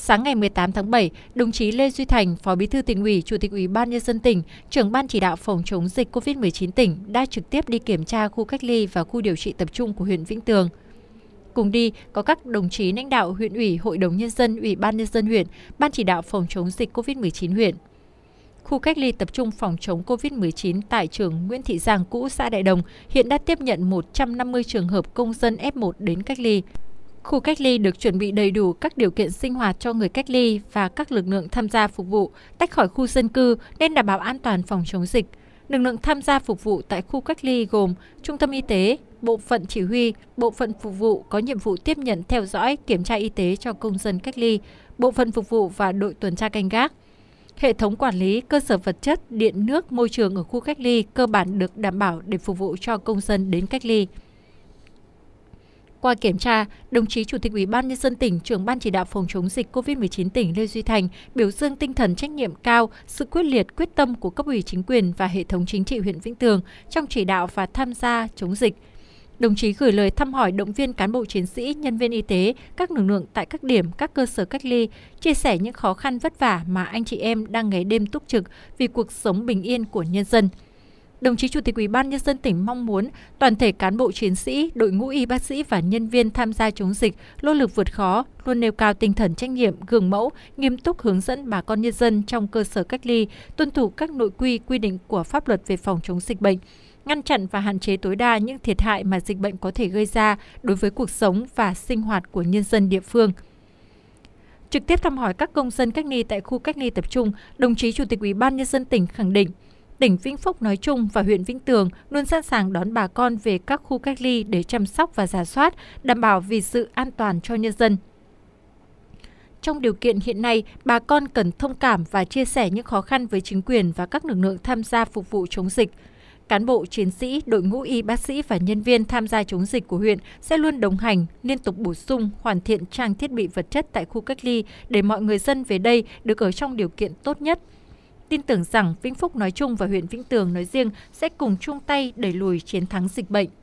Sáng ngày 18 tháng 7, đồng chí Lê Duy Thành, Phó Bí thư tỉnh ủy, Chủ tịch Ủy ban nhân dân tỉnh, trưởng ban chỉ đạo phòng chống dịch COVID-19 tỉnh đã trực tiếp đi kiểm tra khu cách ly và khu điều trị tập trung của huyện Vĩnh Tường. Cùng đi có các đồng chí lãnh đạo huyện ủy, hội đồng nhân dân, ủy ban nhân dân huyện, ban chỉ đạo phòng chống dịch COVID-19 huyện. Khu cách ly tập trung phòng chống COVID-19 tại trường Nguyễn Thị Giang cũ xã Đại Đồng hiện đã tiếp nhận 150 trường hợp công dân F1 đến cách ly. Khu cách ly được chuẩn bị đầy đủ các điều kiện sinh hoạt cho người cách ly và các lực lượng tham gia phục vụ tách khỏi khu dân cư nên đảm bảo an toàn phòng chống dịch. Lực lượng tham gia phục vụ tại khu cách ly gồm Trung tâm Y tế, Bộ phận Chỉ huy, Bộ phận Phục vụ có nhiệm vụ tiếp nhận theo dõi kiểm tra y tế cho công dân cách ly, Bộ phận Phục vụ và đội tuần tra canh gác. Hệ thống quản lý, cơ sở vật chất, điện nước, môi trường ở khu cách ly cơ bản được đảm bảo để phục vụ cho công dân đến cách ly. Qua kiểm tra, đồng chí Chủ tịch Ủy ban nhân dân tỉnh, trưởng ban chỉ đạo phòng chống dịch COVID-19 tỉnh Lê Duy Thành biểu dương tinh thần trách nhiệm cao, sự quyết liệt quyết tâm của cấp ủy chính quyền và hệ thống chính trị huyện Vĩnh Tường trong chỉ đạo và tham gia chống dịch. Đồng chí gửi lời thăm hỏi động viên cán bộ chiến sĩ, nhân viên y tế, các lực lượng tại các điểm, các cơ sở cách ly, chia sẻ những khó khăn vất vả mà anh chị em đang ngày đêm túc trực vì cuộc sống bình yên của nhân dân. Đồng chí Chủ tịch Ủy ban nhân dân tỉnh mong muốn toàn thể cán bộ chiến sĩ, đội ngũ y bác sĩ và nhân viên tham gia chống dịch nỗ lực vượt khó, luôn nêu cao tinh thần trách nhiệm, gương mẫu, nghiêm túc hướng dẫn bà con nhân dân trong cơ sở cách ly, tuân thủ các nội quy quy định của pháp luật về phòng chống dịch bệnh ngăn chặn và hạn chế tối đa những thiệt hại mà dịch bệnh có thể gây ra đối với cuộc sống và sinh hoạt của nhân dân địa phương trực tiếp thăm hỏi các công dân cách ly tại khu cách ly tập trung, đồng chí Chủ tịch Ủy ban nhân dân tỉnh khẳng định tỉnh Vĩnh Phúc nói chung và huyện Vĩnh Tường luôn sẵn sàng đón bà con về các khu cách ly để chăm sóc và giả soát, đảm bảo vì sự an toàn cho nhân dân. Trong điều kiện hiện nay, bà con cần thông cảm và chia sẻ những khó khăn với chính quyền và các lực lượng tham gia phục vụ chống dịch cán bộ chiến sĩ, đội ngũ y bác sĩ và nhân viên tham gia chống dịch của huyện sẽ luôn đồng hành, liên tục bổ sung, hoàn thiện trang thiết bị vật chất tại khu cách ly để mọi người dân về đây được ở trong điều kiện tốt nhất tin tưởng rằng Vĩnh Phúc nói chung và huyện Vĩnh Tường nói riêng sẽ cùng chung tay đẩy lùi chiến thắng dịch bệnh.